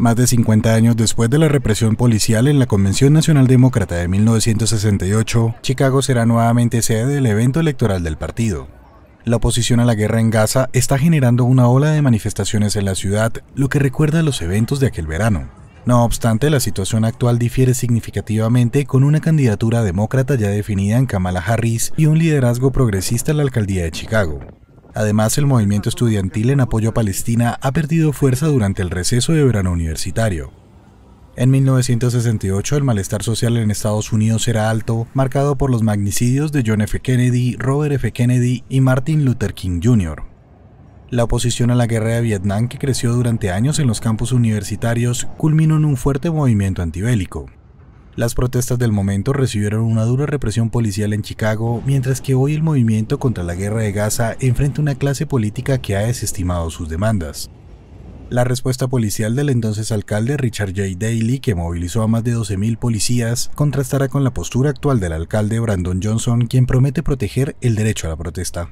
Más de 50 años después de la represión policial en la Convención Nacional Demócrata de 1968, Chicago será nuevamente sede del evento electoral del partido. La oposición a la guerra en Gaza está generando una ola de manifestaciones en la ciudad, lo que recuerda los eventos de aquel verano. No obstante, la situación actual difiere significativamente con una candidatura demócrata ya definida en Kamala Harris y un liderazgo progresista en la alcaldía de Chicago. Además, el movimiento estudiantil en apoyo a Palestina ha perdido fuerza durante el receso de verano universitario. En 1968, el malestar social en Estados Unidos era alto, marcado por los magnicidios de John F. Kennedy, Robert F. Kennedy y Martin Luther King Jr. La oposición a la guerra de Vietnam, que creció durante años en los campus universitarios, culminó en un fuerte movimiento antibélico. Las protestas del momento recibieron una dura represión policial en Chicago, mientras que hoy el movimiento contra la guerra de Gaza enfrenta una clase política que ha desestimado sus demandas. La respuesta policial del entonces alcalde Richard J. Daley, que movilizó a más de 12.000 policías, contrastará con la postura actual del alcalde Brandon Johnson, quien promete proteger el derecho a la protesta.